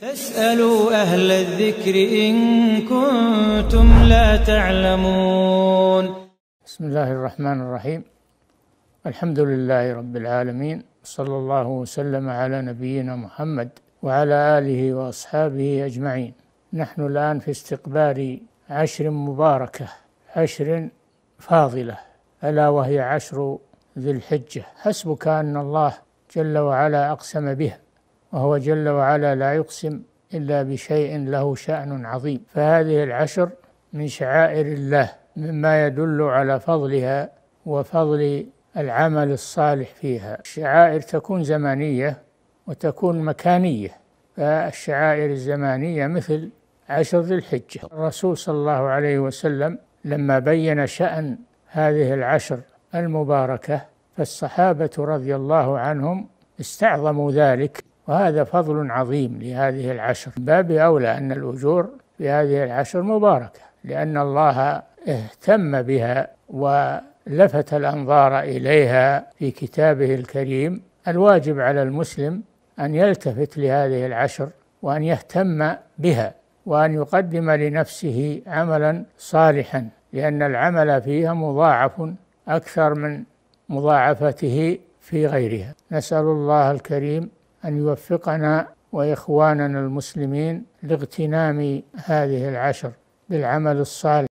فاسألوا أهل الذكر إن كنتم لا تعلمون بسم الله الرحمن الرحيم الحمد لله رب العالمين صلى الله وسلم على نبينا محمد وعلى آله وأصحابه أجمعين نحن الآن في استقبال عشر مباركة عشر فاضلة ألا وهي عشر ذي الحجة حسبك أن الله جل وعلا أقسم بها وهو جل وعلا لا يقسم إلا بشيء له شأن عظيم فهذه العشر من شعائر الله مما يدل على فضلها وفضل العمل الصالح فيها الشعائر تكون زمانية وتكون مكانية فالشعائر الزمانية مثل عشر ذي الحجة الرسول صلى الله عليه وسلم لما بين شأن هذه العشر المباركة فالصحابة رضي الله عنهم استعظموا ذلك وهذا فضل عظيم لهذه العشر باب أولى أن الأجور في هذه العشر مباركة لأن الله اهتم بها ولفت الأنظار إليها في كتابه الكريم الواجب على المسلم أن يلتفت لهذه العشر وأن يهتم بها وأن يقدم لنفسه عملا صالحا لأن العمل فيها مضاعف أكثر من مضاعفته في غيرها نسأل الله الكريم أن يوفقنا وإخواننا المسلمين لاغتنام هذه العشر بالعمل الصالح